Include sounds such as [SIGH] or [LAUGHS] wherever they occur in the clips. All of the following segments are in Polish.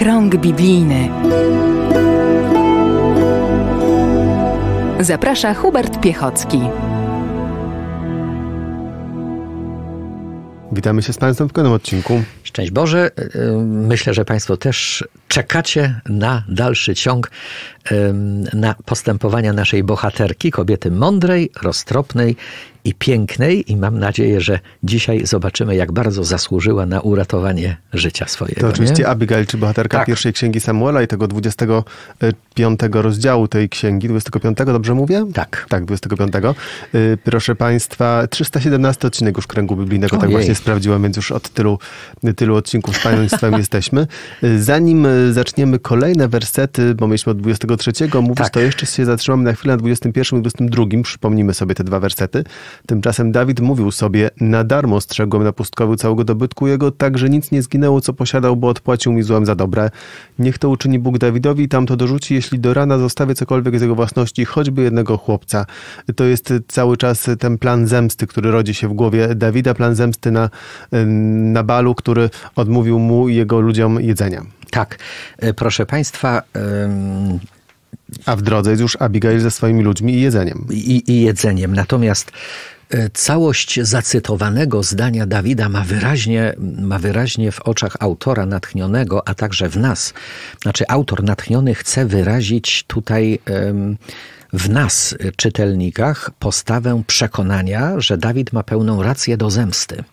Krąg biblijny. Zaprasza Hubert Piechocki. Witamy się z Państwem w kolejnym odcinku. Szczęść Boże. E, e, myślę, że Państwo też czekacie na dalszy ciąg, na postępowania naszej bohaterki, kobiety mądrej, roztropnej i pięknej i mam nadzieję, że dzisiaj zobaczymy, jak bardzo zasłużyła na uratowanie życia swojego. To oczywiście nie? Abigail, czy bohaterka tak. pierwszej księgi Samuela i tego 25 rozdziału tej księgi, 25, dobrze mówię? Tak. Tak, 25. Y, proszę Państwa, 317 odcinek już Kręgu Biblijnego, Ojej. tak właśnie sprawdziłem, więc już od tylu, tylu odcinków z Państwem [LAUGHS] jesteśmy. Y, zanim y, zaczniemy kolejne wersety, bo mieliśmy od 23, mówisz, tak. to jeszcze się zatrzymamy na chwilę na 21 i 22, przypomnimy sobie te dwa wersety. Tymczasem Dawid mówił sobie, na darmo strzegłem na pustkowiu całego dobytku jego, tak że nic nie zginęło, co posiadał, bo odpłacił mi złem za dobre. Niech to uczyni Bóg Dawidowi, tam to dorzuci, jeśli do rana zostawię cokolwiek z jego własności, choćby jednego chłopca. To jest cały czas ten plan zemsty, który rodzi się w głowie Dawida, plan zemsty na, na balu, który odmówił mu i jego ludziom jedzenia. Tak, e, proszę Państwa, a w drodze jest już Abigail ze swoimi ludźmi i jedzeniem. I, i jedzeniem. Natomiast e, całość zacytowanego zdania Dawida ma wyraźnie, ma wyraźnie w oczach autora natchnionego, a także w nas. Znaczy, autor natchniony chce wyrazić tutaj w nas, y, czytelnikach, postawę przekonania, że Dawid ma pełną rację do zemsty.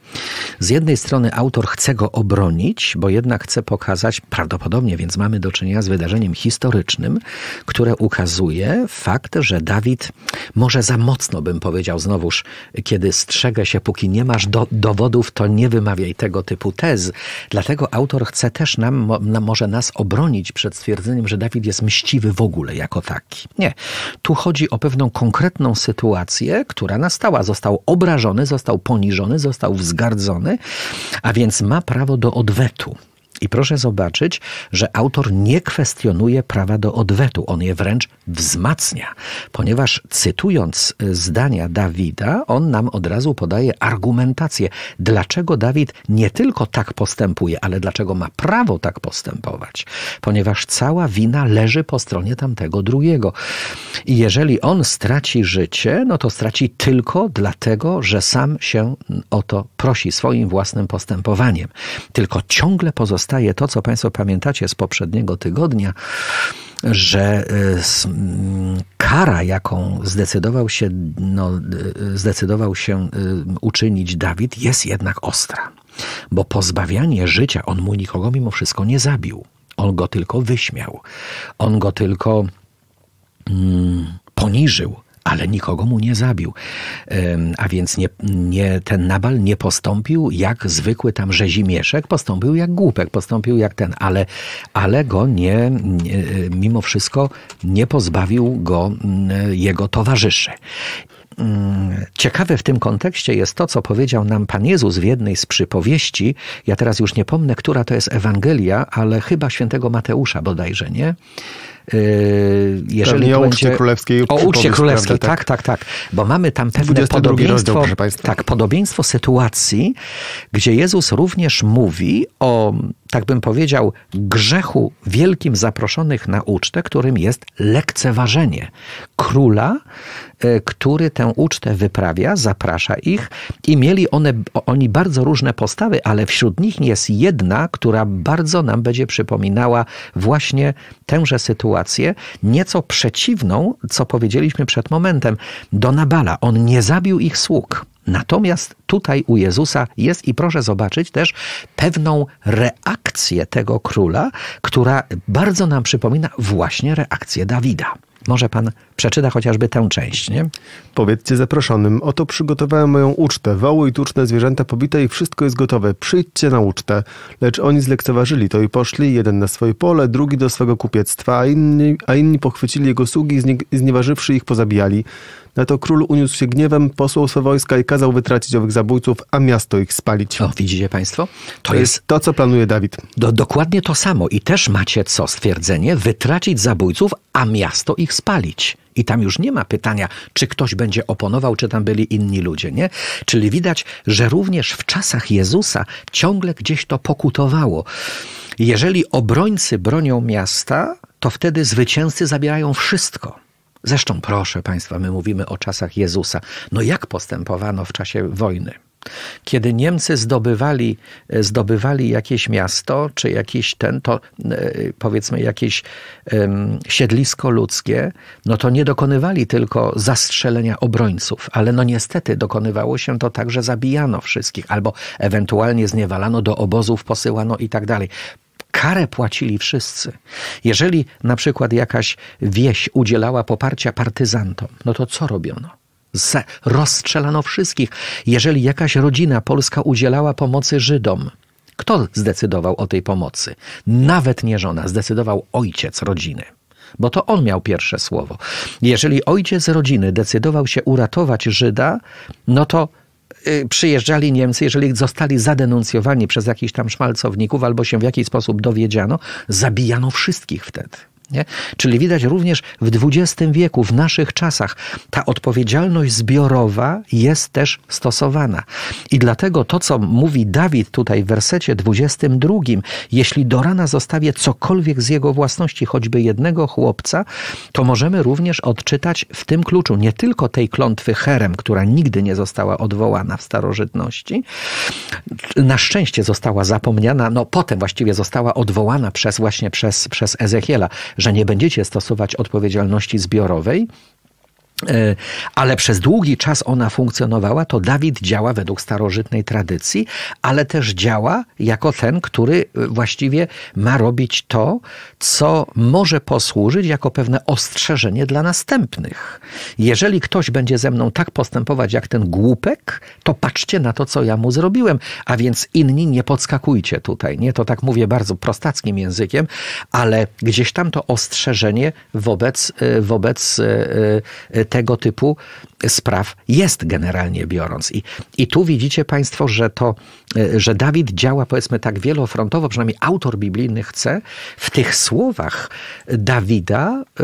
Z jednej strony autor chce go obronić, bo jednak chce pokazać, prawdopodobnie więc mamy do czynienia z wydarzeniem historycznym, które ukazuje fakt, że Dawid może za mocno bym powiedział znowuż, kiedy strzegę się, póki nie masz do, dowodów, to nie wymawiaj tego typu tez. Dlatego autor chce też nam, na, może nas obronić przed stwierdzeniem, że Dawid jest mściwy w ogóle jako taki. Nie tu chodzi o pewną konkretną sytuację, która nastała. Został obrażony, został poniżony, został wzgardzony, a więc ma prawo do odwetu. I proszę zobaczyć, że autor nie kwestionuje prawa do odwetu, on je wręcz wzmacnia, ponieważ cytując e, zdania Dawida, on nam od razu podaje argumentację, dlaczego Dawid nie tylko tak postępuje, ale dlaczego ma prawo tak postępować, ponieważ cała wina leży po stronie tamtego drugiego. I jeżeli on straci życie, no to straci tylko dlatego, że sam się o to prosi swoim własnym postępowaniem, tylko ciągle pozostaje powstaje to, co Państwo pamiętacie z poprzedniego tygodnia, że e, kara, jaką zdecydował się, no, e, zdecydował się e, uczynić Dawid, jest jednak ostra. Bo pozbawianie życia, on mu nikogo mimo wszystko nie zabił. On go tylko wyśmiał. On go tylko mm, poniżył ale nikogo mu nie zabił. A więc nie, nie, ten Nabal nie postąpił jak zwykły tam rzezimieszek, postąpił jak głupek, postąpił jak ten, ale, ale go nie, nie mimo wszystko nie pozbawił go mm, jego towarzyszy. Mm, ciekawe w tym kontekście jest to, co powiedział nam Pan Jezus w jednej z przypowieści. Ja teraz już nie pomnę, która to jest Ewangelia, ale chyba świętego Mateusza bodajże, nie? Yy, jeżeli Pewnie o uczcie królewskiej. O uczcie królewskiej, prawda, tak, tak, tak, tak. Bo mamy tam pewne podobieństwo, rozdział, tak, podobieństwo sytuacji, gdzie Jezus również mówi o, tak bym powiedział, grzechu wielkim zaproszonych na ucztę, którym jest lekceważenie króla, e, który tę ucztę wyprawia, zaprasza ich i mieli one, oni bardzo różne postawy, ale wśród nich jest jedna, która bardzo nam będzie przypominała właśnie tęże sytuację, sytuację nieco przeciwną, co powiedzieliśmy przed momentem, do Nabala. On nie zabił ich sług. Natomiast tutaj u Jezusa jest i proszę zobaczyć też pewną reakcję tego króla, która bardzo nam przypomina właśnie reakcję Dawida. Może pan przeczyta chociażby tę część, nie? Powiedzcie zaproszonym, oto przygotowałem moją ucztę, woły i tuczne zwierzęta pobite i wszystko jest gotowe, przyjdźcie na ucztę. Lecz oni zlekceważyli to i poszli, jeden na swoje pole, drugi do swego kupiectwa, a inni, a inni pochwycili jego sługi i znieważywszy ich pozabijali. Na to król uniósł się gniewem, posłał swe wojska i kazał wytracić owych zabójców, a miasto ich spalić. O, widzicie państwo? To, to jest, jest to, co planuje Dawid. Do, dokładnie to samo. I też macie co stwierdzenie? Wytracić zabójców, a miasto ich spalić. I tam już nie ma pytania, czy ktoś będzie oponował, czy tam byli inni ludzie, nie? Czyli widać, że również w czasach Jezusa ciągle gdzieś to pokutowało. Jeżeli obrońcy bronią miasta, to wtedy zwycięzcy zabierają wszystko. Zresztą proszę Państwa, my mówimy o czasach Jezusa. No jak postępowano w czasie wojny? Kiedy Niemcy zdobywali, e, zdobywali jakieś miasto, czy jakiś ten, to e, powiedzmy jakieś um, siedlisko ludzkie, no to nie dokonywali tylko zastrzelenia obrońców, ale no niestety dokonywało się to tak, że zabijano wszystkich, albo ewentualnie zniewalano do obozów, posyłano i tak dalej. Karę płacili wszyscy. Jeżeli na przykład jakaś wieś udzielała poparcia partyzantom, no to co robiono? Rozstrzelano wszystkich. Jeżeli jakaś rodzina polska udzielała pomocy Żydom, kto zdecydował o tej pomocy? Nawet nie żona, zdecydował ojciec rodziny bo to on miał pierwsze słowo. Jeżeli ojciec rodziny decydował się uratować Żyda, no to Y, przyjeżdżali Niemcy, jeżeli zostali zadenuncjowani przez jakichś tam szmalcowników albo się w jakiś sposób dowiedziano, zabijano wszystkich wtedy. Nie? Czyli widać również w XX wieku, w naszych czasach, ta odpowiedzialność zbiorowa jest też stosowana. I dlatego to, co mówi Dawid tutaj w wersecie 22, jeśli do rana zostawię cokolwiek z jego własności, choćby jednego chłopca, to możemy również odczytać w tym kluczu nie tylko tej klątwy Herem, która nigdy nie została odwołana w starożytności, na szczęście została zapomniana, no potem właściwie została odwołana przez właśnie przez, przez Ezechiela że nie będziecie stosować odpowiedzialności zbiorowej, E, ale przez długi czas ona funkcjonowała, to Dawid działa według starożytnej tradycji, ale też działa jako ten, który e, właściwie ma robić to, co może posłużyć jako pewne ostrzeżenie dla następnych. Jeżeli ktoś będzie ze mną tak postępować jak ten głupek, to patrzcie na to, co ja mu zrobiłem, a więc inni nie podskakujcie tutaj. Nie, to tak mówię bardzo prostackim językiem, ale gdzieś tam to ostrzeżenie wobec, e, wobec tego typu spraw jest generalnie biorąc. I, i tu widzicie Państwo, że to, e, że Dawid działa powiedzmy tak wielofrontowo, przynajmniej autor biblijny chce w tych słowach Dawida e,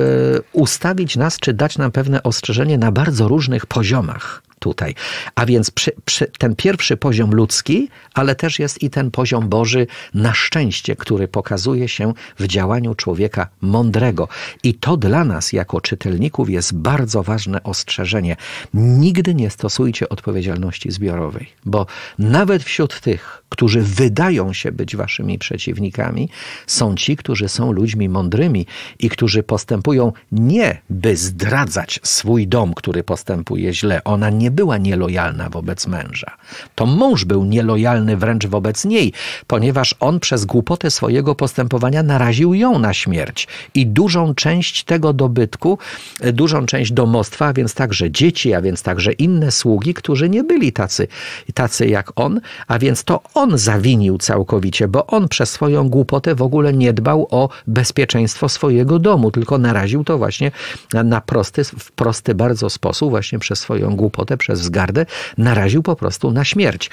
ustawić nas, czy dać nam pewne ostrzeżenie na bardzo różnych poziomach tutaj. A więc przy, przy ten pierwszy poziom ludzki, ale też jest i ten poziom Boży na szczęście, który pokazuje się w działaniu człowieka mądrego. I to dla nas, jako czytelników, jest bardzo ważne ostrzeżenie. Nigdy nie stosujcie odpowiedzialności zbiorowej, bo nawet wśród tych, którzy wydają się być waszymi przeciwnikami, są ci, którzy są ludźmi mądrymi i którzy postępują nie by zdradzać swój dom, który postępuje źle. Ona nie była nielojalna wobec męża. To mąż był nielojalny wręcz wobec niej, ponieważ on przez głupotę swojego postępowania naraził ją na śmierć i dużą część tego dobytku, e, dużą część domostwa, a więc także dzieci, a więc także inne sługi, którzy nie byli tacy, tacy jak on, a więc to on on zawinił całkowicie, bo on przez swoją głupotę w ogóle nie dbał o bezpieczeństwo swojego domu, tylko naraził to właśnie na prosty, w prosty bardzo sposób, właśnie przez swoją głupotę, przez wzgardę, naraził po prostu na śmierć.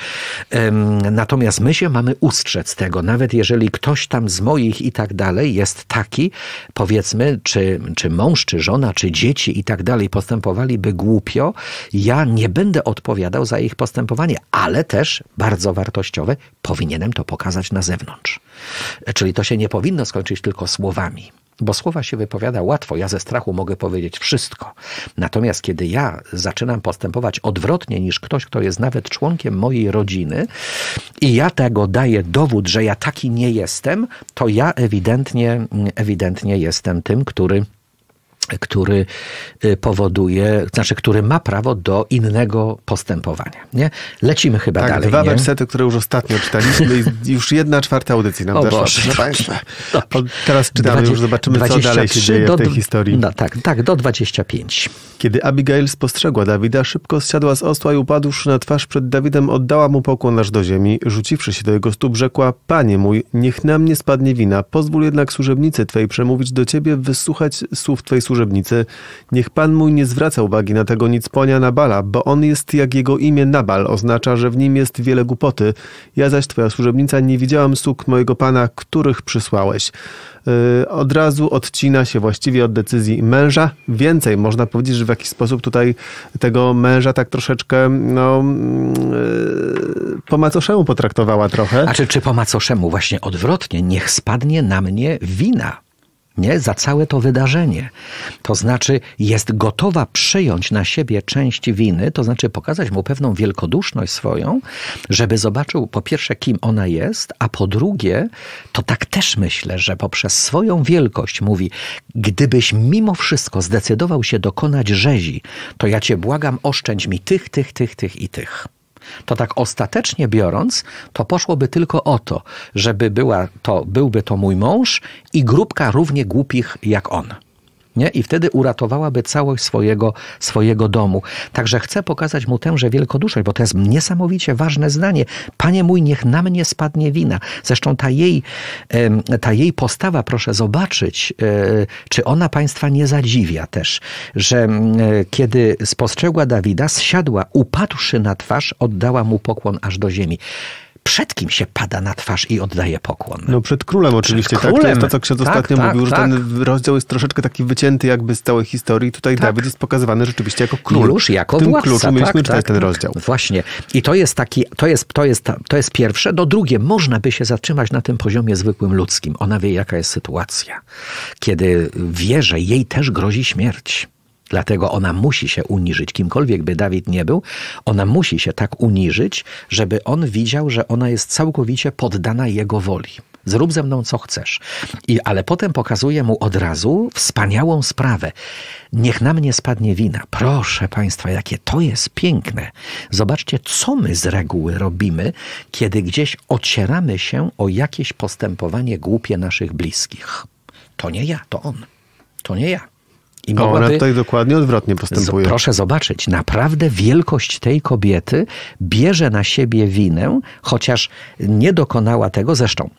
Natomiast my się mamy ustrzec tego, nawet jeżeli ktoś tam z moich i tak dalej jest taki, powiedzmy, czy, czy mąż, czy żona, czy dzieci i tak dalej postępowaliby głupio, ja nie będę odpowiadał za ich postępowanie, ale też bardzo wartościowe, powinienem to pokazać na zewnątrz. Czyli to się nie powinno skończyć tylko słowami bo słowa się wypowiada łatwo, ja ze strachu mogę powiedzieć wszystko. Natomiast kiedy ja zaczynam postępować odwrotnie niż ktoś, kto jest nawet członkiem mojej rodziny i ja tego daję dowód, że ja taki nie jestem, to ja ewidentnie, ewidentnie jestem tym, który który y, powoduje, znaczy, który ma prawo do innego postępowania. Nie? Lecimy chyba tak, dalej. Dwa nie? wersety, które już ostatnio czytaliśmy i [LAUGHS] już jedna czwarta audycji nam o zaszła, Boże. proszę Państwa. [LAUGHS] Teraz czytamy 20, już, zobaczymy, co dalej się dzieje w tej historii. No, tak, tak, do 25. Kiedy Abigail spostrzegła Dawida, szybko zsiadła z osła i upadłszy na twarz przed Dawidem, oddała mu pokłon aż do ziemi. Rzuciwszy się do jego stóp, rzekła, Panie mój, niech na mnie spadnie wina, pozwól jednak służebnicy Twej przemówić do Ciebie, wysłuchać słów Twojej służebnicy, niech pan mój nie zwraca uwagi na tego nicponia Nabala, bo on jest jak jego imię Nabal, oznacza, że w nim jest wiele głupoty. Ja zaś, twoja służebnica, nie widziałam sług mojego pana, których przysłałeś. Y, od razu odcina się właściwie od decyzji męża. Więcej, można powiedzieć, że w jakiś sposób tutaj tego męża tak troszeczkę no, y, po macoszemu potraktowała trochę. A czy, czy po macoszemu? Właśnie odwrotnie. Niech spadnie na mnie wina nie? za całe to wydarzenie. To znaczy jest gotowa przyjąć na siebie część winy, to znaczy pokazać mu pewną wielkoduszność swoją, żeby zobaczył po pierwsze, kim ona jest, a po drugie, to tak też myślę, że poprzez swoją wielkość mówi, gdybyś mimo wszystko zdecydował się dokonać rzezi, to ja cię błagam, oszczędź mi tych, tych, tych, tych i tych to tak ostatecznie biorąc, to poszłoby tylko o to, żeby była to, byłby to mój mąż i grupka równie głupich jak on. Nie? I wtedy uratowałaby całość swojego, swojego domu. Także chcę pokazać mu tęże wielkoduszność, bo to jest niesamowicie ważne zdanie. Panie mój, niech na mnie spadnie wina. Zresztą ta jej, ta jej postawa, proszę zobaczyć, e, czy ona państwa nie zadziwia też, że e, kiedy spostrzegła Dawida, zsiadła, upadłszy na twarz, oddała mu pokłon aż do ziemi przed kim się pada na twarz i oddaje pokłon? No przed królem oczywiście, przed królem. tak? To jest to, co ksiądz tak, ostatnio tak, mówił, tak. że ten tak. rozdział jest troszeczkę taki wycięty jakby z całej historii. Tutaj tak. Dawid jest pokazywany rzeczywiście jako król. Już jako w tym władca. kluczu mieliśmy tak, tak ten rozdział. Właśnie. I to jest taki, to jest, to jest, to jest pierwsze. No drugie, można by się zatrzymać na tym poziomie zwykłym ludzkim. Ona wie, jaka jest sytuacja. Kiedy wie, że jej też grozi śmierć. Dlatego ona musi się uniżyć, kimkolwiek by Dawid nie był, ona musi się tak uniżyć, żeby on widział, że ona jest całkowicie poddana jego woli. Zrób ze mną co chcesz. I, ale potem pokazuje mu od razu wspaniałą sprawę. Niech na mnie spadnie wina. Proszę Państwa, jakie to jest piękne. Zobaczcie, co my z reguły robimy, kiedy gdzieś ocieramy się o jakieś postępowanie głupie naszych bliskich. To nie ja, to on. To nie ja. I mogłaby... Ona tutaj dokładnie odwrotnie postępuje. Proszę zobaczyć, naprawdę wielkość tej kobiety bierze na siebie winę, chociaż nie dokonała tego zresztą.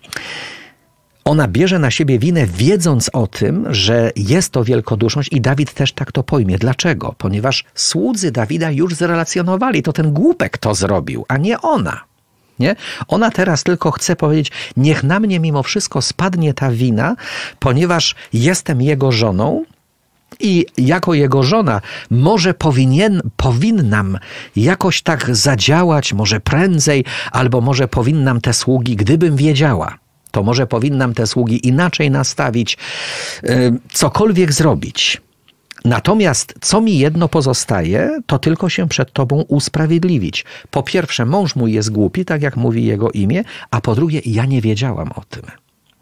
Ona bierze na siebie winę, wiedząc o tym, że jest to wielkoduszność, i Dawid też tak to pojmie. Dlaczego? Ponieważ słudzy Dawida już zrelacjonowali, to ten głupek to zrobił, a nie ona. Nie? Ona teraz tylko chce powiedzieć: Niech na mnie mimo wszystko spadnie ta wina, ponieważ jestem jego żoną, i jako jego żona, może powinien, powinnam jakoś tak zadziałać, może prędzej, albo może powinnam te sługi, gdybym wiedziała, to może powinnam te sługi inaczej nastawić, cokolwiek zrobić. Natomiast co mi jedno pozostaje, to tylko się przed tobą usprawiedliwić. Po pierwsze, mąż mój jest głupi, tak jak mówi jego imię, a po drugie, ja nie wiedziałam o tym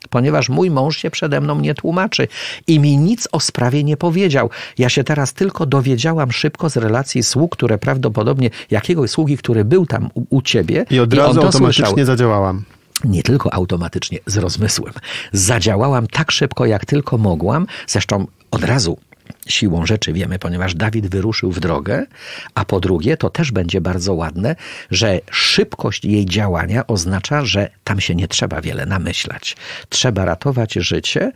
ponieważ mój mąż się przede mną nie tłumaczy i mi nic o sprawie nie powiedział. Ja się teraz tylko dowiedziałam szybko z relacji sług, które prawdopodobnie jakiegoś sługi, który był tam u, u ciebie. I od razu i automatycznie słyszał. zadziałałam nie tylko automatycznie, z rozmysłem. Zadziałałam tak szybko, jak tylko mogłam. Zresztą od razu siłą rzeczy wiemy, ponieważ Dawid wyruszył w drogę, a po drugie, to też będzie bardzo ładne, że szybkość jej działania oznacza, że tam się nie trzeba wiele namyślać. Trzeba ratować życie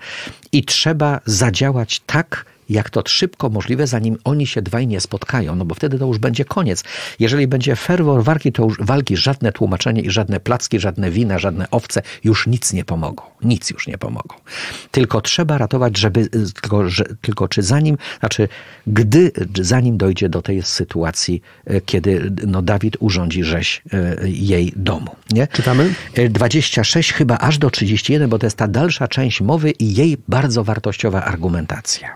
i trzeba zadziałać tak, jak to szybko możliwe, zanim oni się dwaj nie spotkają, no bo wtedy to już będzie koniec. Jeżeli będzie ferwor walki, to już walki żadne tłumaczenie i żadne placki, żadne wina, żadne owce już nic nie pomogą. Nic już nie pomogą. Tylko trzeba ratować, żeby, y, tylko, że, tylko czy zanim, znaczy gdy, zanim dojdzie do tej sytuacji, y, kiedy no, Dawid urządzi rzeź y, jej domu. Nie? Czytamy? 26 chyba aż do 31, bo to jest ta dalsza część mowy i jej bardzo wartościowa argumentacja.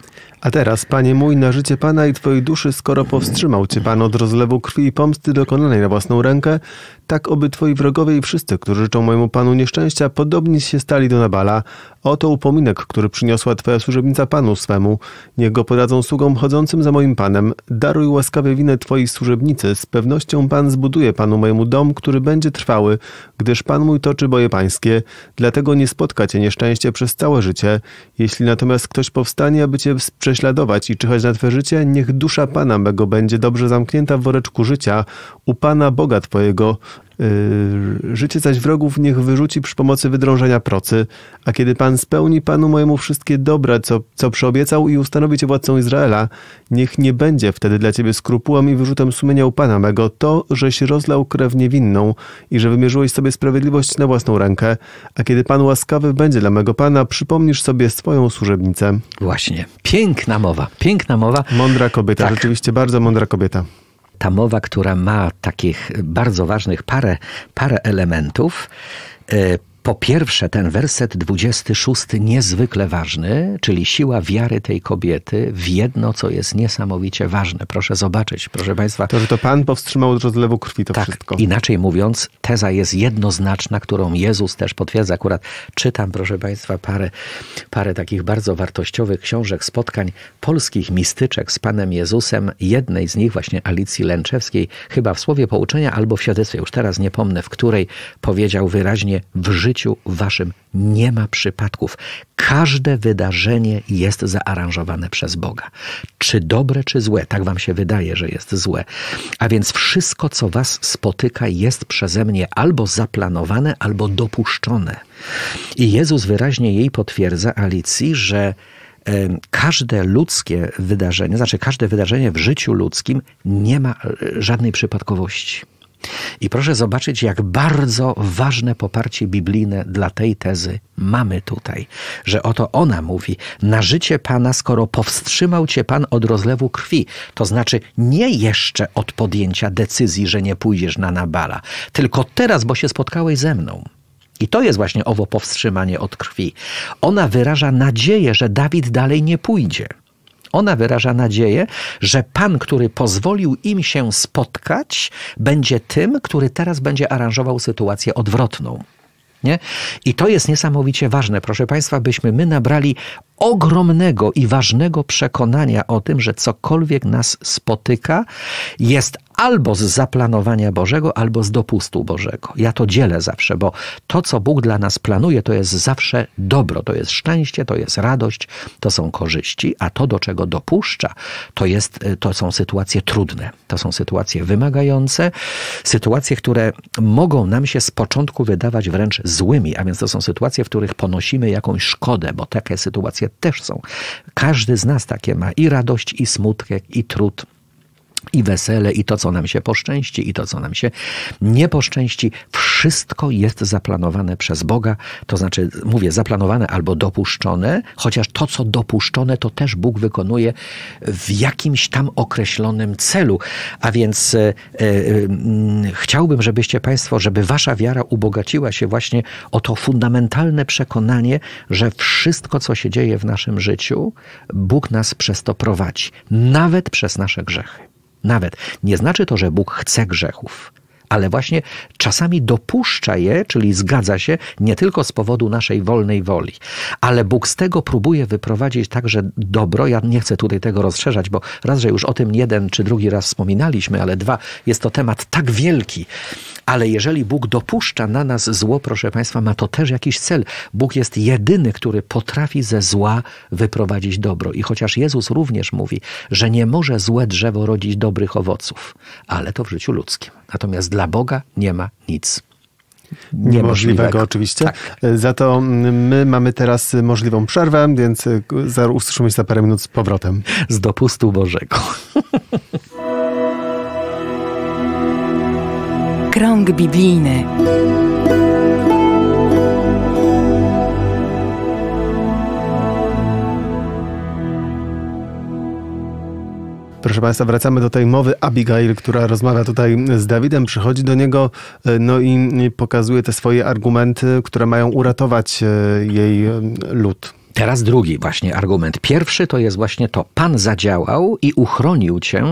A teraz, Panie mój, na życie Pana i Twojej duszy, skoro powstrzymał Cię Pan od rozlewu krwi i pomsty dokonanej na własną rękę, tak oby twoi wrogowie i wszyscy, którzy życzą mojemu panu nieszczęścia, podobni się stali do Nabala. Oto upominek, który przyniosła twoja służebnica panu swemu. Niech go podadzą sługom chodzącym za moim panem. Daruj łaskawie winę twojej służebnicy. Z pewnością pan zbuduje panu mojemu dom, który będzie trwały, gdyż pan mój toczy boje pańskie. Dlatego nie spotka cię nieszczęście przez całe życie. Jeśli natomiast ktoś powstanie, aby cię prześladować i czyhać na twoje życie, niech dusza pana mego będzie dobrze zamknięta w woreczku życia u pana Boga twojego, Y, życie zaś wrogów niech wyrzuci przy pomocy wydrążenia procy, a kiedy Pan spełni Panu mojemu wszystkie dobre, co, co przyobiecał i ustanowi Cię władcą Izraela, niech nie będzie wtedy dla Ciebie skrupułem i wyrzutem sumienia u Pana mego to, żeś rozlał krew niewinną i że wymierzyłeś sobie sprawiedliwość na własną rękę, a kiedy Pan łaskawy będzie dla mego Pana, przypomnisz sobie swoją służebnicę. Właśnie. Piękna mowa, piękna mowa. Mądra kobieta, tak. rzeczywiście bardzo mądra kobieta ta mowa, która ma takich bardzo ważnych parę, parę elementów, e, po pierwsze, ten werset 26 niezwykle ważny, czyli siła wiary tej kobiety w jedno, co jest niesamowicie ważne. Proszę zobaczyć, proszę Państwa. To, że to Pan powstrzymał od rozlewu krwi to tak, wszystko. Inaczej mówiąc, teza jest jednoznaczna, którą Jezus też potwierdza. Akurat czytam, proszę Państwa, parę, parę takich bardzo wartościowych książek, spotkań polskich mistyczek z Panem Jezusem. Jednej z nich, właśnie Alicji Lęczewskiej, chyba w słowie pouczenia albo w świadectwie, już teraz nie pomnę, w której powiedział wyraźnie w życiu życiu waszym nie ma przypadków. Każde wydarzenie jest zaaranżowane przez Boga. Czy dobre, czy złe, tak wam się wydaje, że jest złe. A więc wszystko, co was spotyka, jest przeze mnie albo zaplanowane, albo dopuszczone. I Jezus wyraźnie jej potwierdza, Alicji, że każde ludzkie wydarzenie, znaczy każde wydarzenie w życiu ludzkim nie ma e, żadnej przypadkowości. I proszę zobaczyć, jak bardzo ważne poparcie biblijne dla tej tezy mamy tutaj, że oto ona mówi: Na życie Pana, skoro powstrzymał Cię Pan od rozlewu krwi, to znaczy nie jeszcze od podjęcia decyzji, że nie pójdziesz na Nabala, tylko teraz, bo się spotkałeś ze mną. I to jest właśnie owo powstrzymanie od krwi. Ona wyraża nadzieję, że Dawid dalej nie pójdzie. Ona wyraża nadzieję, że Pan, który pozwolił im się spotkać, będzie tym, który teraz będzie aranżował sytuację odwrotną. Nie? I to jest niesamowicie ważne, proszę Państwa, byśmy my nabrali ogromnego i ważnego przekonania o tym, że cokolwiek nas spotyka, jest albo z zaplanowania Bożego, albo z dopustu Bożego. Ja to dzielę zawsze, bo to, co Bóg dla nas planuje, to jest zawsze dobro, to jest szczęście, to jest radość, to są korzyści, a to, do czego dopuszcza, to, jest, y, to są sytuacje trudne, to są sytuacje wymagające, sytuacje, które mogą nam się z początku wydawać wręcz złymi, a więc to są sytuacje, w których ponosimy jakąś szkodę, bo takie sytuacje też są. Każdy z nas takie ma i radość, i smutek, i trud i wesele, i to, co nam się poszczęści, i to, co nam się nie poszczęści. Wszystko jest zaplanowane przez Boga, to znaczy, mówię, zaplanowane albo dopuszczone, chociaż to, co dopuszczone, to też Bóg wykonuje w jakimś tam określonym celu. A więc e, e, chciałbym, żebyście Państwo, żeby Wasza wiara ubogaciła się właśnie o to fundamentalne przekonanie, że wszystko, co się dzieje w naszym życiu, Bóg nas przez to prowadzi, nawet przez nasze grzechy nawet. Nie znaczy to, że Bóg chce grzechów, ale właśnie czasami dopuszcza je, czyli zgadza się nie tylko z powodu naszej wolnej woli, ale Bóg z tego próbuje wyprowadzić także dobro. Ja nie chcę tutaj tego rozszerzać, bo raz, że już o tym jeden czy drugi raz wspominaliśmy, ale dwa, jest to temat tak wielki, ale jeżeli Bóg dopuszcza na nas zło, proszę Państwa, ma to też jakiś cel. Bóg jest jedyny, który potrafi ze zła wyprowadzić dobro. I chociaż Jezus również mówi, że nie może złe drzewo rodzić dobrych owoców, ale to w życiu ludzkim. Natomiast dla Boga nie ma nic. Niemożliwego, niemożliwego oczywiście. Tak. Za to my mamy teraz możliwą przerwę, więc e, usłyszymy się za parę minut z powrotem. Z dopustu Bożego. [LAUGHS] Krąg biblijny. Proszę Państwa, wracamy do tej mowy Abigail, która rozmawia tutaj z Dawidem, przychodzi do niego e, no i pokazuje te swoje argumenty, które mają uratować e, jej e, lud. Teraz drugi właśnie argument. Pierwszy to jest właśnie to. Pan zadziałał i uchronił cię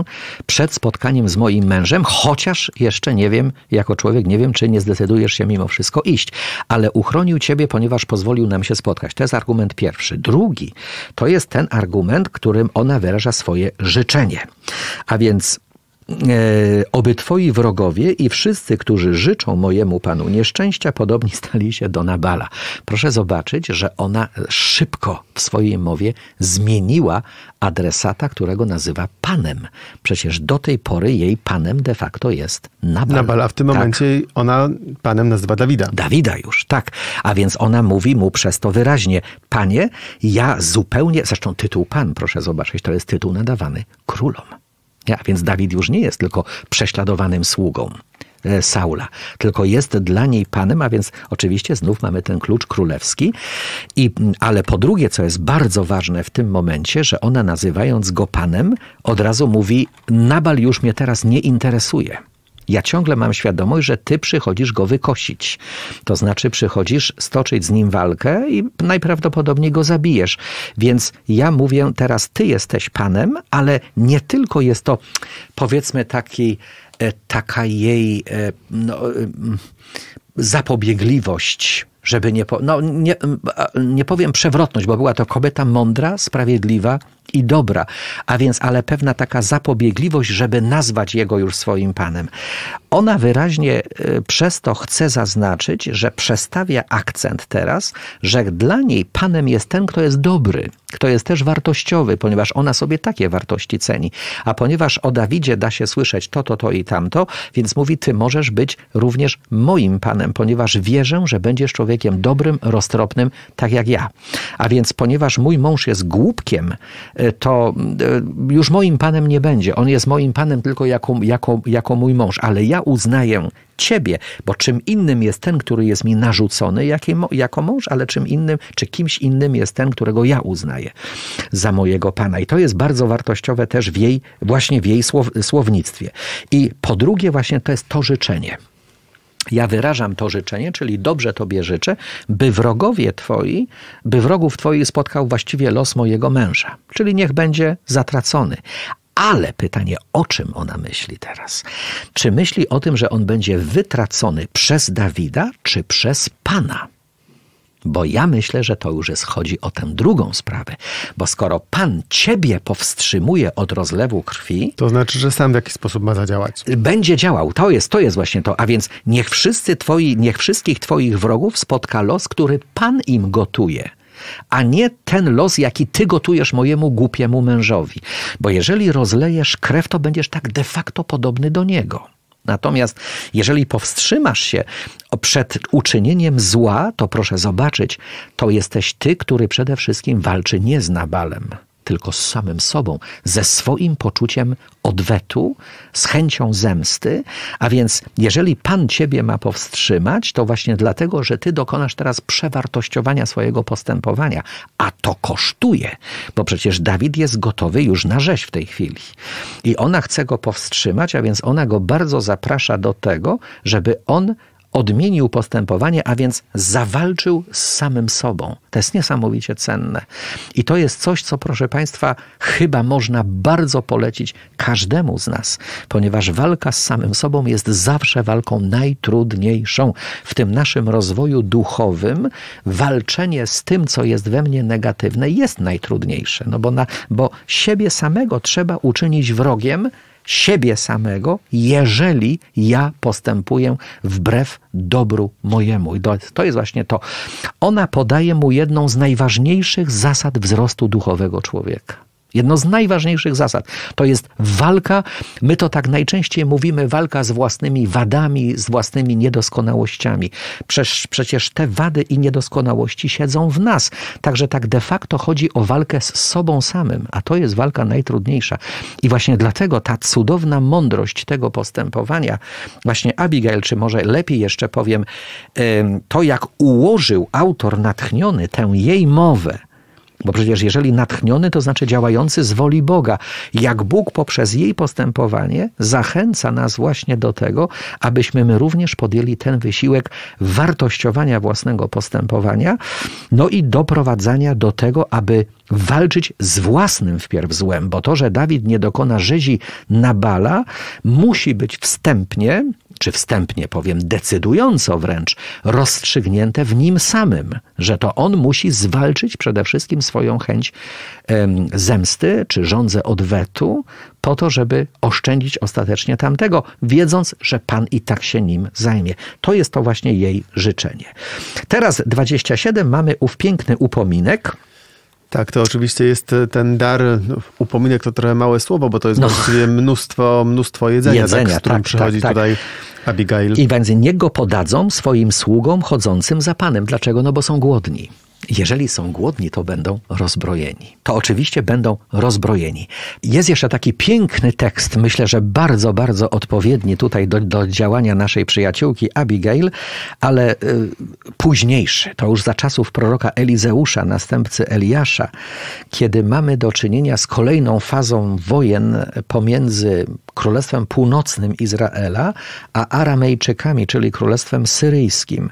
przed spotkaniem z moim mężem, chociaż jeszcze nie wiem, jako człowiek nie wiem, czy nie zdecydujesz się mimo wszystko iść, ale uchronił ciebie, ponieważ pozwolił nam się spotkać. To jest argument pierwszy. Drugi to jest ten argument, którym ona wyraża swoje życzenie. A więc E, oby twoi wrogowie i wszyscy, którzy życzą mojemu panu nieszczęścia, podobni [LAUGHS] stali się do Nabala. Proszę zobaczyć, że ona szybko w swojej mowie zmieniła adresata, którego nazywa panem. Przecież do tej pory jej panem de facto jest Nabal. Nabal, a w tym tak. momencie ona panem nazywa Dawida. Dawida już, tak. A więc ona mówi mu przez to wyraźnie, panie, ja zupełnie, zresztą tytuł pan, proszę zobaczyć, to jest tytuł nadawany królom. A więc Dawid już nie jest tylko prześladowanym sługą. E, Saula, tylko jest dla niej panem, a więc oczywiście znów mamy ten klucz królewski. I, ale po drugie, co jest bardzo ważne w tym momencie, że ona nazywając go panem, od razu mówi: Nabal już mnie teraz nie interesuje ja ciągle mam świadomość, że ty przychodzisz go wykosić. To znaczy, przychodzisz stoczyć z nim walkę i najprawdopodobniej go zabijesz. Więc ja mówię teraz, ty jesteś panem, ale nie tylko jest to, powiedzmy, taki, e, taka jej e, no, e, zapobiegliwość żeby nie, po, no nie, nie powiem przewrotność, bo była to kobieta mądra, sprawiedliwa i dobra, a więc ale pewna taka zapobiegliwość, żeby nazwać jego już swoim panem. Ona wyraźnie e, przez to chce zaznaczyć, że przestawia akcent teraz, że dla niej panem jest ten, kto jest dobry, kto jest też wartościowy, ponieważ ona sobie takie wartości ceni. A ponieważ o Dawidzie da się słyszeć to, to, to i tamto, więc mówi, ty możesz być również moim panem, ponieważ wierzę, że będziesz człowiekiem człowiekiem dobrym, roztropnym, tak jak ja. A więc ponieważ mój mąż jest głupkiem, e, to e, już moim panem nie będzie. On jest moim panem tylko jako, jako, jako mój mąż, ale ja uznaję ciebie, bo czym innym jest ten, który jest mi narzucony jako mąż, ale czym innym, czy kimś innym jest ten, którego ja uznaję za mojego pana. I to jest bardzo wartościowe też w jej, właśnie w jej słownictwie. I po drugie, właśnie to jest to życzenie. Ja wyrażam to życzenie, czyli dobrze Tobie życzę, by wrogowie Twoi, by wrogów Twoich spotkał właściwie los mojego męża, czyli niech będzie zatracony. Ale pytanie, o czym ona myśli teraz? Czy myśli o tym, że on będzie wytracony przez Dawida, czy przez Pana? Bo ja myślę, że to już jest chodzi o tę drugą sprawę. Bo skoro Pan ciebie powstrzymuje od rozlewu krwi. To znaczy, że sam w jakiś sposób ma zadziałać. Będzie działał. To jest, to jest właśnie to. A więc niech wszyscy twoi, niech wszystkich twoich wrogów spotka los, który Pan im gotuje a nie ten los, jaki ty gotujesz mojemu głupiemu mężowi. Bo jeżeli rozlejesz krew, to będziesz tak de facto podobny do niego. Natomiast jeżeli powstrzymasz się przed uczynieniem zła, to proszę zobaczyć, to jesteś ty, który przede wszystkim walczy nie z Nabalem, tylko z samym sobą, ze swoim poczuciem odwetu, z chęcią zemsty. A więc, jeżeli Pan Ciebie ma powstrzymać, to właśnie dlatego, że Ty dokonasz teraz przewartościowania swojego postępowania, a to kosztuje, bo przecież Dawid jest gotowy już na rzeź w tej chwili. I ona chce go powstrzymać, a więc ona go bardzo zaprasza do tego, żeby on odmienił postępowanie, a więc zawalczył z samym sobą. To jest niesamowicie cenne. I to jest coś, co proszę Państwa, chyba można bardzo polecić każdemu z nas, ponieważ walka z samym sobą jest zawsze walką najtrudniejszą. W tym naszym rozwoju duchowym walczenie z tym, co jest we mnie negatywne, jest najtrudniejsze, no bo, na, bo siebie samego trzeba uczynić wrogiem siebie samego, jeżeli ja postępuję wbrew dobru mojemu. I to jest właśnie to. Ona podaje mu jedną z najważniejszych zasad wzrostu duchowego człowieka. Jedno z najważniejszych zasad to jest walka. My to tak najczęściej mówimy walka z własnymi wadami, z własnymi niedoskonałościami. Przecież, przecież te wady i niedoskonałości siedzą w nas. Także tak de facto chodzi o walkę z sobą samym, a to jest walka najtrudniejsza. I właśnie dlatego ta cudowna mądrość tego postępowania, właśnie Abigail, czy może lepiej jeszcze powiem, to jak ułożył autor natchniony tę jej mowę, bo przecież jeżeli natchniony, to znaczy działający z woli Boga. Jak Bóg poprzez jej postępowanie zachęca nas właśnie do tego, abyśmy my również podjęli ten wysiłek wartościowania własnego postępowania, no i doprowadzania do tego, aby walczyć z własnym wpierw złem. Bo to, że Dawid nie dokona rzezi na Bala, musi być wstępnie czy wstępnie powiem, decydująco wręcz rozstrzygnięte w nim samym, że to on musi zwalczyć przede wszystkim swoją chęć zemsty czy żądzę odwetu, po to, żeby oszczędzić ostatecznie tamtego, wiedząc, że Pan i tak się nim zajmie. To jest to właśnie jej życzenie. Teraz 27 mamy ów piękny upominek tak, to oczywiście jest e, ten dar, no, upominek to trochę małe słowo, bo to jest no. właściwie mnóstwo, mnóstwo jedzenia, jedzenia tak, z którym tak, przychodzi tak, tak. tutaj Abigail. I więc niech go podadzą swoim sługom chodzącym za Panem. Dlaczego? No bo są głodni jeżeli są głodni, to będą rozbrojeni. To oczywiście będą rozbrojeni. Jest jeszcze taki piękny tekst, myślę, że bardzo, bardzo odpowiedni tutaj do, do działania naszej przyjaciółki Abigail, ale y, późniejszy, to już za czasów proroka Elizeusza, następcy Eliasza, kiedy mamy do czynienia z kolejną fazą wojen pomiędzy Królestwem Północnym Izraela a Aramejczykami, czyli Królestwem Syryjskim.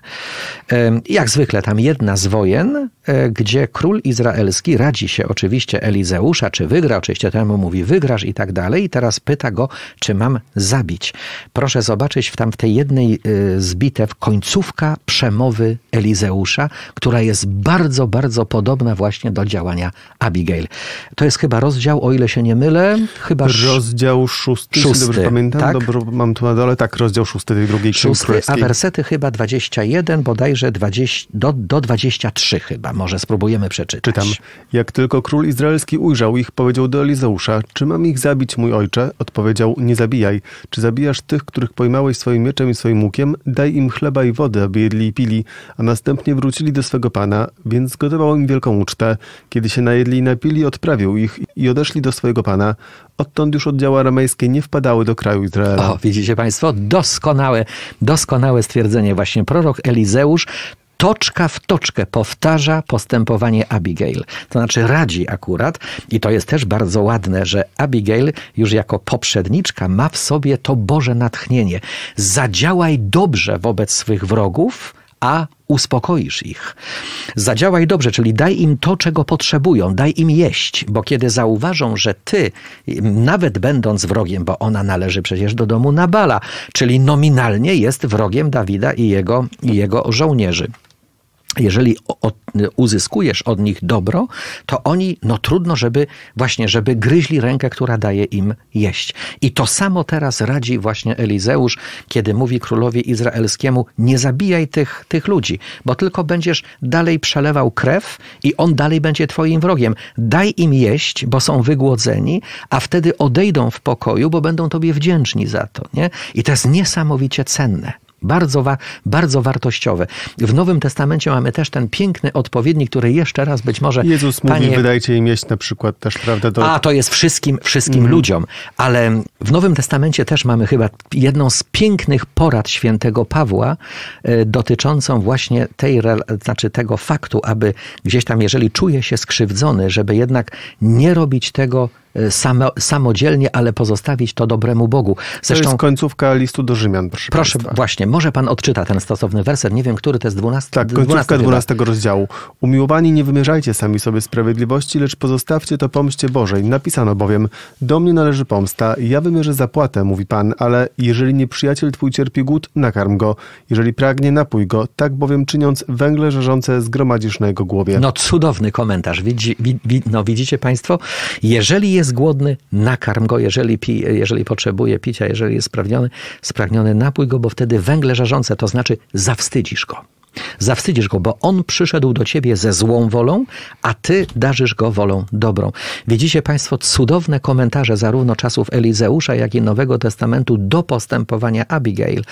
Y, jak zwykle tam jedna z wojen, E, gdzie król izraelski radzi się oczywiście Elizeusza, czy wygra, oczywiście temu mówi wygrasz i tak dalej, i teraz pyta go, czy mam zabić. Proszę zobaczyć w tamtej jednej e, z bitew końcówka przemowy Elizeusza, która jest bardzo, bardzo podobna właśnie do działania Abigail. To jest chyba rozdział, o ile się nie mylę, chyba... Rozdział szósty, szósty dobrze pamiętam, tak? dobrze mam tu na dole, tak, rozdział szósty tej drugiej szósty, królewskiej. A wersety chyba 21, bodajże 20, do, do 23 chyba chyba. Może spróbujemy przeczytać. Czytam. Jak tylko król izraelski ujrzał ich, powiedział do Elizeusza, czy mam ich zabić, mój ojcze? Odpowiedział, nie zabijaj. Czy zabijasz tych, których pojmałeś swoim mieczem i swoim łukiem? Daj im chleba i wody, aby jedli i pili, a następnie wrócili do swego pana, więc zgotował im wielką ucztę. Kiedy się najedli i napili, odprawił ich i odeszli do swojego pana. Odtąd już oddziały aramejskie nie wpadały do kraju Izraela. O, widzicie Państwo, doskonałe, doskonałe stwierdzenie właśnie. Prorok Elizeusz toczka w toczkę powtarza postępowanie Abigail. To znaczy radzi akurat i to jest też bardzo ładne, że Abigail już jako poprzedniczka ma w sobie to Boże natchnienie. Zadziałaj dobrze wobec swych wrogów, a uspokoisz ich. Zadziałaj dobrze, czyli daj im to, czego potrzebują, daj im jeść, bo kiedy zauważą, że ty, nawet będąc wrogiem, bo ona należy przecież do domu Nabala, czyli nominalnie jest wrogiem Dawida i jego, i jego żołnierzy jeżeli uzyskujesz od nich dobro, to oni, no trudno, żeby właśnie, żeby gryźli rękę, która daje im jeść. I to samo teraz radzi właśnie Elizeusz, kiedy mówi królowi izraelskiemu, nie zabijaj tych, tych ludzi, bo tylko będziesz dalej przelewał krew i on dalej będzie twoim wrogiem. Daj im jeść, bo są wygłodzeni, a wtedy odejdą w pokoju, bo będą tobie wdzięczni za to, nie? I to jest niesamowicie cenne. Bardzo, wa bardzo wartościowe. W Nowym Testamencie mamy też ten piękny odpowiednik, który jeszcze raz być może... Jezus Panie... mówi, wydajcie im jeść na przykład też, prawda? Do... A, to jest wszystkim, wszystkim mm. ludziom. Ale w Nowym Testamencie też mamy chyba jedną z pięknych porad świętego Pawła y, dotyczącą właśnie tej, znaczy tego faktu, aby gdzieś tam, jeżeli czuje się skrzywdzony, żeby jednak nie robić tego E, samo, samodzielnie, ale pozostawić to dobremu Bogu. Zresztą, to jest końcówka listu do Rzymian, proszę Proszę, Państwa. właśnie, może Pan odczyta ten stosowny werset, nie wiem, który to jest 12. Tak, końcówka 12 rozdziału. Umiłowani, nie wymierzajcie sami sobie sprawiedliwości, lecz pozostawcie to pomście Bożej. Napisano bowiem, do mnie należy pomsta, ja wymierzę zapłatę, mówi Pan, ale jeżeli nieprzyjaciel Twój cierpi głód, nakarm go. Jeżeli pragnie, napój go. Tak bowiem czyniąc, węgle żerzące zgromadzisz na jego głowie. No cudowny komentarz. Widzi, no, widzicie Państwo, jeżeli jest jest głodny, nakarm go, jeżeli, pije, jeżeli potrzebuje picia, jeżeli jest spragniony, spragniony, napój go, bo wtedy węgle żarzące, to znaczy zawstydzisz go. Zawstydzisz go, bo on przyszedł do ciebie ze złą wolą, a ty darzysz go wolą dobrą. Widzicie Państwo cudowne komentarze zarówno czasów Elizeusza, jak i Nowego Testamentu do postępowania Abigail.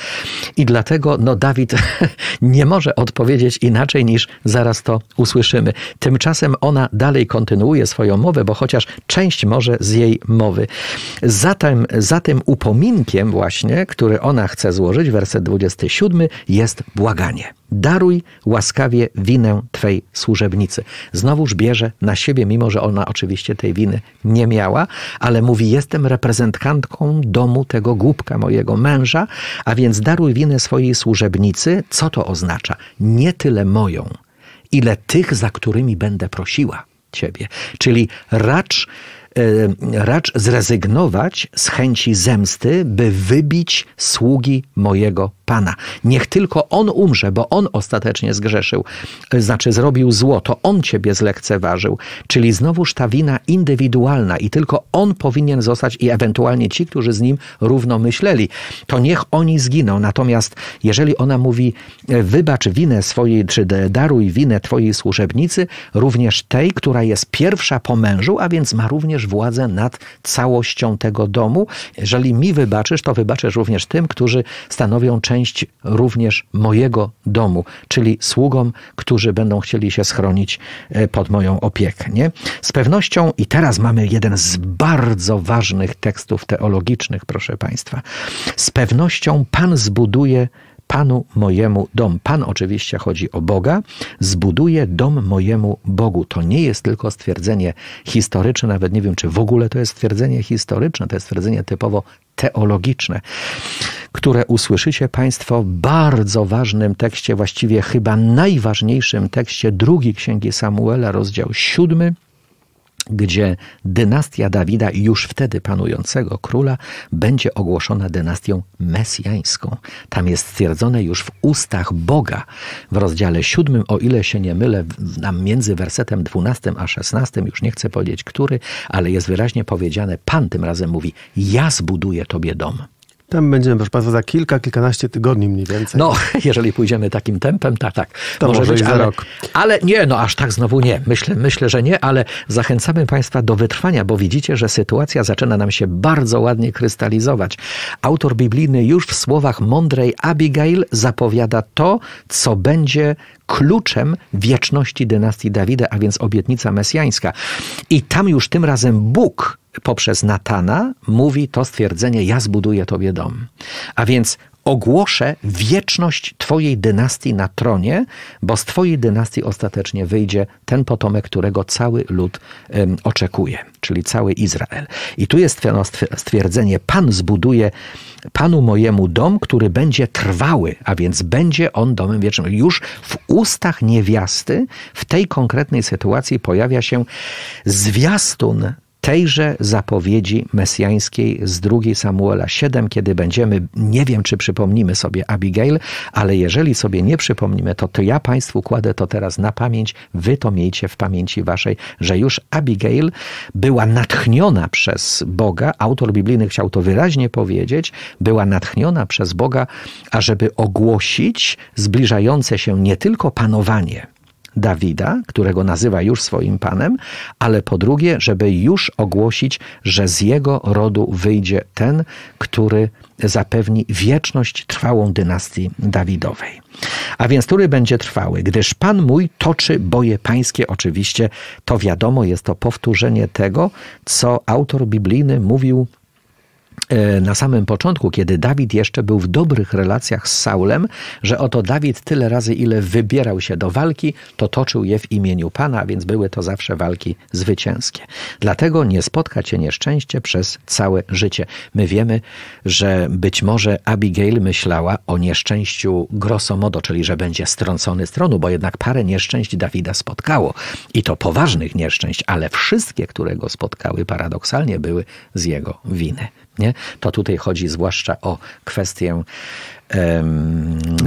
I dlatego no, Dawid [LAUGHS] nie może odpowiedzieć inaczej niż zaraz to usłyszymy. Tymczasem ona dalej kontynuuje swoją mowę, bo chociaż część może z jej mowy. Zatem, za tym upominkiem właśnie, który ona chce złożyć, werset 27, jest błaganie daruj łaskawie winę Twej służebnicy. Znowuż bierze na siebie, mimo że ona oczywiście tej winy nie miała, ale mówi, jestem reprezentantką domu tego głupka mojego męża, a więc daruj winę swojej służebnicy. Co to oznacza? Nie tyle moją, ile tych, za którymi będę prosiła Ciebie. Czyli racz e, racz zrezygnować z chęci zemsty, by wybić sługi mojego Pana. Niech tylko On umrze, bo On ostatecznie zgrzeszył, znaczy zrobił zło, to On Ciebie zlekceważył. Czyli znowuż ta wina indywidualna i tylko On powinien zostać i ewentualnie ci, którzy z Nim równo myśleli. To niech oni zginą. Natomiast jeżeli ona mówi e, wybacz winę swojej, czy daruj winę Twojej służebnicy, również tej, która jest pierwsza po mężu, a więc ma również władzę nad całością tego domu. Jeżeli mi wybaczysz, to wybaczysz również tym, którzy stanowią część część również mojego domu, czyli sługom, którzy będą chcieli się schronić e, pod moją opiekę. Nie? Z pewnością, i teraz mamy jeden z bardzo ważnych tekstów teologicznych, proszę Państwa, z pewnością Pan zbuduje Panu mojemu dom. Pan oczywiście chodzi o Boga, zbuduje dom mojemu Bogu. To nie jest tylko stwierdzenie historyczne, nawet nie wiem, czy w ogóle to jest stwierdzenie historyczne, to jest stwierdzenie typowo teologiczne które usłyszycie Państwo w bardzo ważnym tekście, właściwie chyba najważniejszym tekście drugiej księgi Samuela, rozdział siódmy gdzie dynastia Dawida, już wtedy panującego króla, będzie ogłoszona dynastią mesjańską. Tam jest stwierdzone już w ustach Boga. W rozdziale siódmym, o ile się nie mylę, nam między wersetem dwunastym a szesnastym, już nie chcę powiedzieć który, ale jest wyraźnie powiedziane, Pan tym razem mówi, ja zbuduję Tobie dom. Tam będziemy, proszę Państwa, za kilka, kilkanaście tygodni mniej więcej. No, [LAUGHS] jeżeli pójdziemy takim tempem, tak, tak. To może, może być, ale, rok. ale nie, no aż tak znowu nie. Myślę, myślę, że nie, ale zachęcamy Państwa do wytrwania, bo widzicie, że sytuacja zaczyna nam się bardzo ładnie krystalizować. Autor biblijny już w słowach mądrej Abigail zapowiada to, co będzie kluczem wieczności dynastii Dawida, a więc obietnica mesjańska. I tam już tym razem Bóg poprzez Natana mówi to stwierdzenie: Ja zbuduję tobie dom. A więc ogłoszę wieczność Twojej dynastii na tronie, bo z Twojej dynastii ostatecznie wyjdzie ten potomek, którego cały lud um, oczekuje, czyli cały Izrael. I tu jest stwierdzenie: Pan zbuduje Panu mojemu dom, który będzie trwały, a więc będzie on domem wiecznym. Już w ustach niewiasty w tej konkretnej sytuacji pojawia się zwiastun tejże zapowiedzi mesjańskiej z drugiej Samuela 7, kiedy będziemy, nie wiem czy przypomnimy sobie Abigail, ale jeżeli sobie nie przypomnimy, to, to ja Państwu kładę to teraz na pamięć, Wy to miejcie w pamięci Waszej, że już Abigail była natchniona przez Boga, autor biblijny chciał to wyraźnie powiedzieć, była natchniona przez Boga, ażeby ogłosić zbliżające się nie tylko panowanie, Dawida, którego nazywa już swoim panem, ale po drugie, żeby już ogłosić, że z jego rodu wyjdzie ten, który zapewni wieczność trwałą dynastii Dawidowej. A więc który będzie trwały, gdyż Pan mój toczy boje pańskie, oczywiście to wiadomo, jest to powtórzenie tego, co autor biblijny mówił E, na samym początku, kiedy Dawid jeszcze był w dobrych relacjach z Saulem, że oto Dawid tyle razy, ile wybierał się do walki, to toczył je w imieniu Pana, więc były to zawsze walki zwycięskie. Dlatego nie spotka cię nieszczęście przez całe życie. My wiemy, że być może Abigail myślała o nieszczęściu grosso modo, czyli że będzie strącony z tronu, bo jednak parę nieszczęść Dawida spotkało i to poważnych nieszczęść, ale wszystkie, które go spotkały, paradoksalnie były z jego winy. Nie? To tutaj chodzi zwłaszcza o kwestię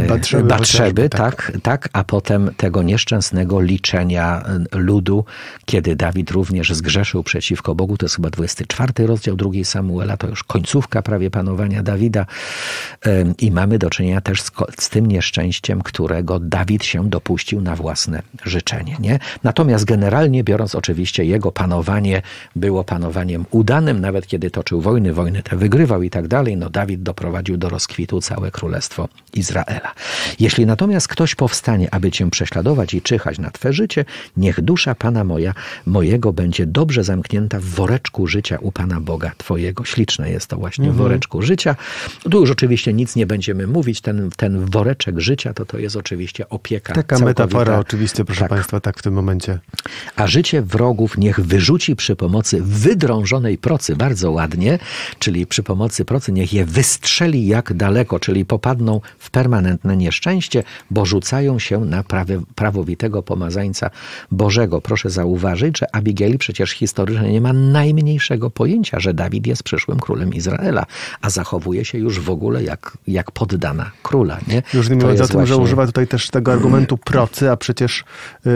Batrzeby, Batrzeby tak, tak, a potem tego nieszczęsnego liczenia ludu, kiedy Dawid również zgrzeszył przeciwko Bogu. To jest chyba 24 rozdział drugiej Samuela, to już końcówka prawie panowania Dawida. I mamy do czynienia też z, z tym nieszczęściem, którego Dawid się dopuścił na własne życzenie. Nie? Natomiast generalnie biorąc, oczywiście jego panowanie było panowaniem udanym, nawet kiedy toczył wojny, wojny te wygrywał i tak dalej. No Dawid doprowadził do rozkwitu całe królestwo Królestwo Izraela. Jeśli natomiast ktoś powstanie, aby cię prześladować i czyhać na twe życie, niech dusza Pana moja, mojego będzie dobrze zamknięta w woreczku życia u Pana Boga Twojego. Śliczne jest to właśnie mhm. woreczku życia. Tu już oczywiście nic nie będziemy mówić. Ten, ten woreczek życia to to jest oczywiście opieka. Taka całkowita. metafora oczywiście, proszę tak. Państwa, tak w tym momencie. A życie wrogów niech wyrzuci przy pomocy wydrążonej procy, bardzo ładnie, czyli przy pomocy procy niech je wystrzeli jak daleko, czyli po popadną w permanentne nieszczęście, bo rzucają się na prawy, prawowitego pomazańca Bożego. Proszę zauważyć, że Abigail przecież historycznie nie ma najmniejszego pojęcia, że Dawid jest przyszłym królem Izraela, a zachowuje się już w ogóle jak, jak poddana króla. Nie? Już nie mówiąc o tym, właśnie... że używa tutaj też tego argumentu procy, a przecież yy,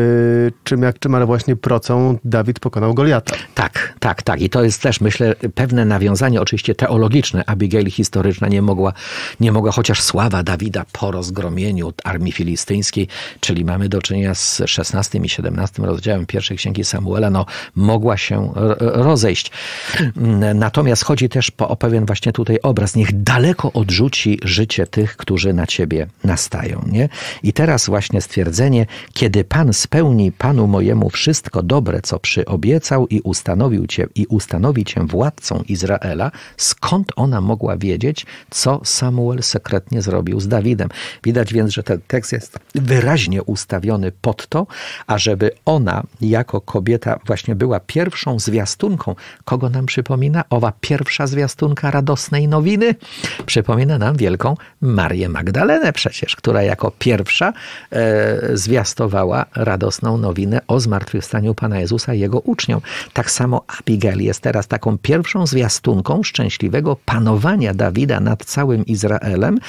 czym jak czym, ale właśnie procą Dawid pokonał Goliata. Tak, tak, tak. I to jest też, myślę, pewne nawiązanie oczywiście teologiczne. Abigail historyczna nie mogła, nie mogła chociaż ponieważ sława Dawida po rozgromieniu armii filistyńskiej, czyli mamy do czynienia z XVI i XVII rozdziałem pierwszej księgi Samuela, no, mogła się rozejść. Natomiast chodzi też po, o pewien właśnie tutaj obraz. Niech daleko odrzuci życie tych, którzy na ciebie nastają. Nie? I teraz właśnie stwierdzenie, kiedy Pan spełni Panu mojemu wszystko dobre, co przyobiecał i ustanowił cię, i ustanowi cię władcą Izraela, skąd ona mogła wiedzieć, co Samuel sekretarz konkretnie zrobił z Dawidem. Widać więc, że ten tekst jest wyraźnie ustawiony pod to, ażeby ona jako kobieta właśnie była pierwszą zwiastunką. Kogo nam przypomina? Owa pierwsza zwiastunka radosnej nowiny przypomina nam wielką Marię Magdalenę przecież, która jako pierwsza e, zwiastowała radosną nowinę o zmartwychwstaniu Pana Jezusa i Jego uczniom. Tak samo Abigail jest teraz taką pierwszą zwiastunką szczęśliwego panowania Dawida nad całym Izraelem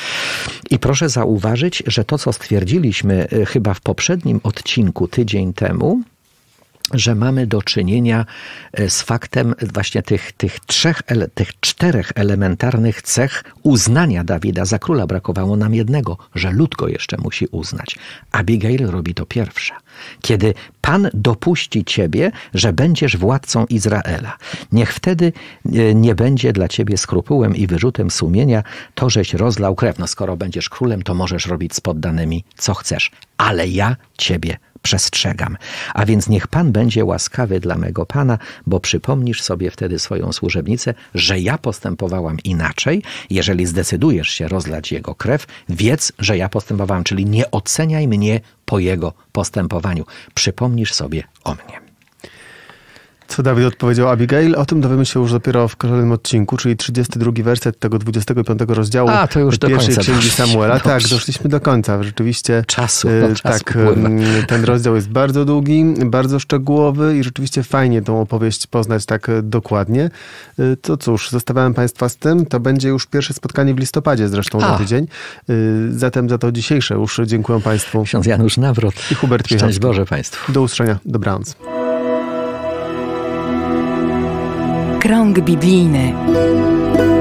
i proszę zauważyć, że to, co stwierdziliśmy e, chyba w poprzednim odcinku tydzień temu, że mamy do czynienia e, z faktem właśnie tych, tych trzech, tych czterech elementarnych cech uznania Dawida za króla. Brakowało nam jednego, że lud go jeszcze musi uznać. Abigail robi to pierwsza. Kiedy Pan dopuści ciebie, że będziesz władcą Izraela, niech wtedy e, nie będzie dla ciebie skrupułem i wyrzutem sumienia to, żeś rozlał krew. No skoro będziesz królem, to możesz robić z poddanymi co chcesz, ale ja ciebie przestrzegam. A więc niech Pan będzie łaskawy dla mego Pana, bo przypomnisz sobie wtedy swoją służebnicę, że ja postępowałam inaczej. Jeżeli zdecydujesz się rozlać Jego krew, wiedz, że ja postępowałam, czyli nie oceniaj mnie po Jego postępowaniu. Przypomnisz sobie o mnie. Co Dawid odpowiedział Abigail? O tym dowiemy się już dopiero w kolejnym odcinku, czyli 32 werset tego 25 rozdziału A, to już pierwszej do księgi Samuela. Tak, Dobrze. Tak, doszliśmy do końca. Rzeczywiście. Czasu. No, y, czas tak, y, ten rozdział jest bardzo długi, bardzo szczegółowy i rzeczywiście fajnie tą opowieść poznać tak y, dokładnie. To cóż, zostawiam Państwa z tym. To będzie już pierwsze spotkanie w listopadzie zresztą A. za tydzień. Zatem za to dzisiejsze już dziękuję Państwu. Ksiądz Janusz Nawrot. I Hubert Piechowski. Szczęść Boże Państwu. Do usłyszenia. Dobranoc. Krąg biblijny.